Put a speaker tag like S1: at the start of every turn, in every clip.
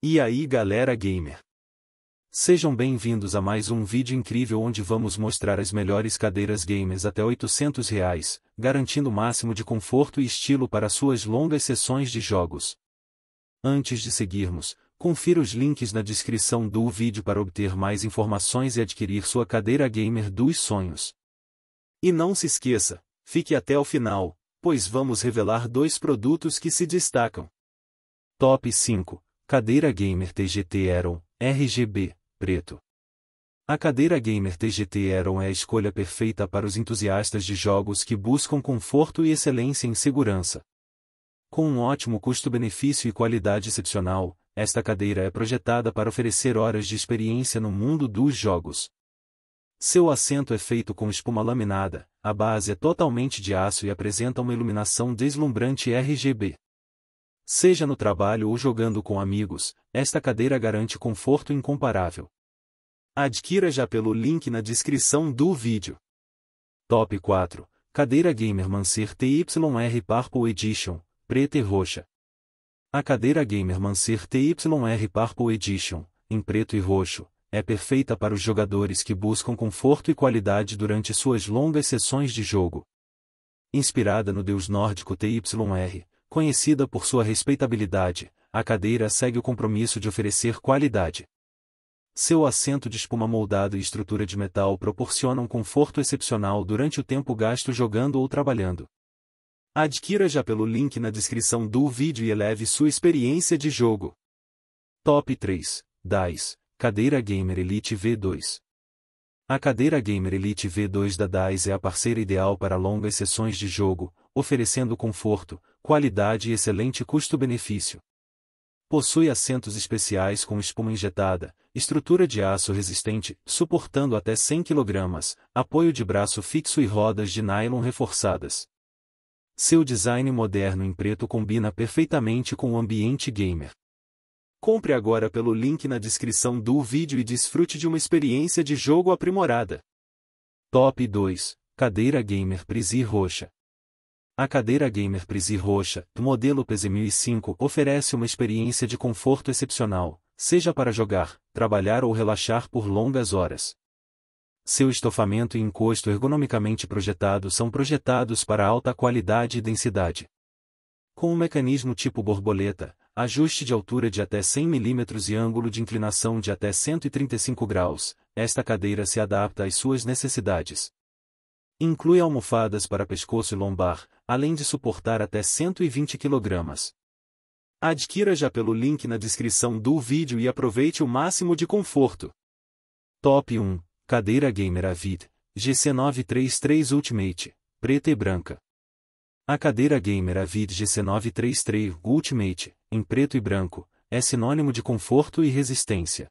S1: E aí galera gamer! Sejam bem-vindos a mais um vídeo incrível onde vamos mostrar as melhores cadeiras gamers até 800 reais, garantindo o máximo de conforto e estilo para suas longas sessões de jogos. Antes de seguirmos, confira os links na descrição do vídeo para obter mais informações e adquirir sua cadeira gamer dos sonhos. E não se esqueça, fique até o final, pois vamos revelar dois produtos que se destacam. Top 5 Cadeira Gamer TGT Aeron, RGB, preto. A cadeira Gamer TGT Aeron é a escolha perfeita para os entusiastas de jogos que buscam conforto e excelência em segurança. Com um ótimo custo-benefício e qualidade excepcional, esta cadeira é projetada para oferecer horas de experiência no mundo dos jogos. Seu assento é feito com espuma laminada, a base é totalmente de aço e apresenta uma iluminação deslumbrante RGB. Seja no trabalho ou jogando com amigos, esta cadeira garante conforto incomparável. Adquira já pelo link na descrição do vídeo. Top 4 Cadeira Gamer Mancer TYR Purple Edition, preta e roxa. A cadeira Gamer Mancer TYR Purple Edition, em preto e roxo, é perfeita para os jogadores que buscam conforto e qualidade durante suas longas sessões de jogo. Inspirada no deus nórdico TYR, conhecida por sua respeitabilidade, a cadeira segue o compromisso de oferecer qualidade. Seu assento de espuma moldado e estrutura de metal proporcionam conforto excepcional durante o tempo gasto jogando ou trabalhando. Adquira já pelo link na descrição do vídeo e eleve sua experiência de jogo. Top 3 Dais Cadeira Gamer Elite V2 A cadeira Gamer Elite V2 da Dais é a parceira ideal para longas sessões de jogo, oferecendo conforto, qualidade e excelente custo-benefício. Possui assentos especiais com espuma injetada, estrutura de aço resistente, suportando até 100 kg, apoio de braço fixo e rodas de nylon reforçadas. Seu design moderno em preto combina perfeitamente com o ambiente gamer. Compre agora pelo link na descrição do vídeo e desfrute de uma experiência de jogo aprimorada. Top 2 Cadeira Gamer Prezi Roxa a cadeira gamer Prezi Roxa, do modelo PZ1005, oferece uma experiência de conforto excepcional, seja para jogar, trabalhar ou relaxar por longas horas. Seu estofamento e encosto ergonomicamente projetados são projetados para alta qualidade e densidade. Com um mecanismo tipo borboleta, ajuste de altura de até 100 mm e ângulo de inclinação de até 135 graus, esta cadeira se adapta às suas necessidades. Inclui almofadas para pescoço e lombar, além de suportar até 120 kg. Adquira já pelo link na descrição do vídeo e aproveite o máximo de conforto. Top 1 Cadeira Gamer Avid GC933 Ultimate, preta e branca. A cadeira gamer Avid GC933 Ultimate, em preto e branco, é sinônimo de conforto e resistência.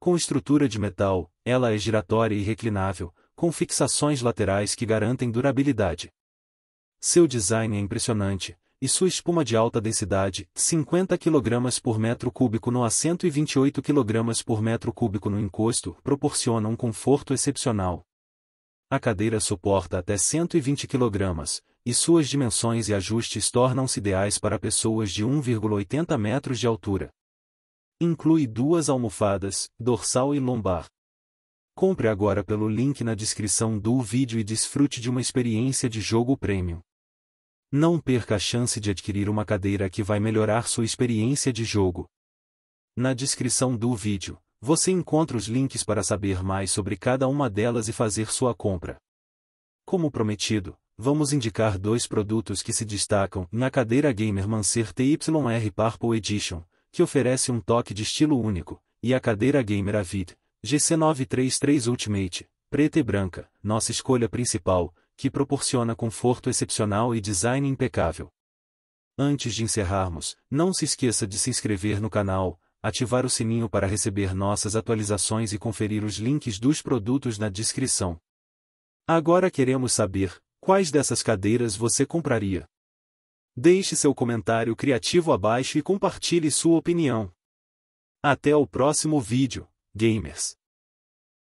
S1: Com estrutura de metal, ela é giratória e reclinável, com fixações laterais que garantem durabilidade. Seu design é impressionante, e sua espuma de alta densidade, 50 kg por metro cúbico no a 128 kg por metro cúbico no encosto, proporciona um conforto excepcional. A cadeira suporta até 120 kg, e suas dimensões e ajustes tornam-se ideais para pessoas de 1,80 metros de altura. Inclui duas almofadas, dorsal e lombar. Compre agora pelo link na descrição do vídeo e desfrute de uma experiência de jogo premium. Não perca a chance de adquirir uma cadeira que vai melhorar sua experiência de jogo. Na descrição do vídeo, você encontra os links para saber mais sobre cada uma delas e fazer sua compra. Como prometido, vamos indicar dois produtos que se destacam na cadeira gamer Mancer TYR Purple Edition, que oferece um toque de estilo único, e a cadeira gamer Avid GC933 Ultimate, preta e branca, nossa escolha principal, que proporciona conforto excepcional e design impecável. Antes de encerrarmos, não se esqueça de se inscrever no canal, ativar o sininho para receber nossas atualizações e conferir os links dos produtos na descrição. Agora queremos saber quais dessas cadeiras você compraria. Deixe seu comentário criativo abaixo e compartilhe sua opinião. Até o próximo vídeo, gamers!